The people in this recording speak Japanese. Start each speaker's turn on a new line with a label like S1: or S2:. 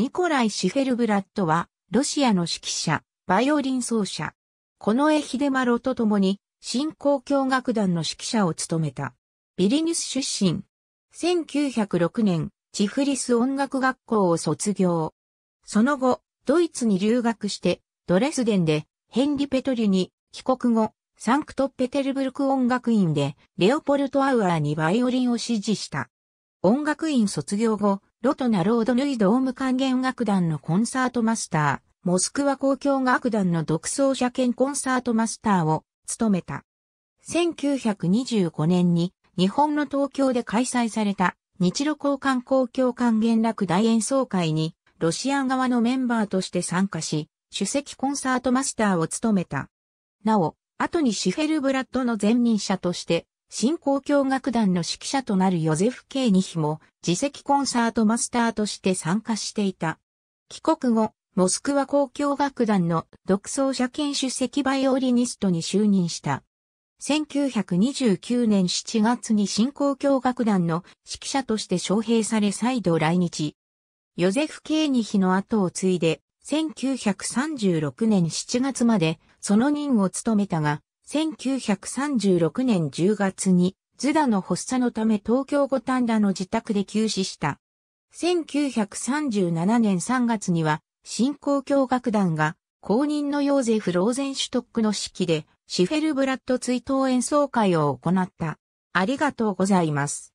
S1: ニコライ・シフェルブラッドは、ロシアの指揮者、バイオリン奏者、この江秀丸と共に、新興教楽団の指揮者を務めた。ビリニュス出身。1906年、チフリス音楽学校を卒業。その後、ドイツに留学して、ドレスデンで、ヘンリ・ペトリに、帰国後、サンクトペテルブルク音楽院で、レオポルト・アウアーにバイオリンを支持した。音楽院卒業後、ロトナロードヌイドーム管弦楽団のコンサートマスター、モスクワ公共楽団の独奏者兼コンサートマスターを務めた。1925年に日本の東京で開催された日露交換公共管弦楽大演奏会にロシア側のメンバーとして参加し、主席コンサートマスターを務めた。なお、後にシフェルブラッドの前任者として新交響楽団の指揮者となるヨゼフ・ケーニヒも自席コンサートマスターとして参加していた。帰国後、モスクワ交響楽団の独奏者兼主席バイオリニストに就任した。1929年7月に新交響楽団の指揮者として招聘され再度来日。ヨゼフ・ケーニヒの後を継いで、1936年7月までその任を務めたが、1936年10月に、ズダの発作のため東京五反田の自宅で急死した。1937年3月には、新興教楽団が、公認のヨーゼフ・ローゼンシュトックの式で、シフェルブラッド追悼演奏会を行った。ありがとうございます。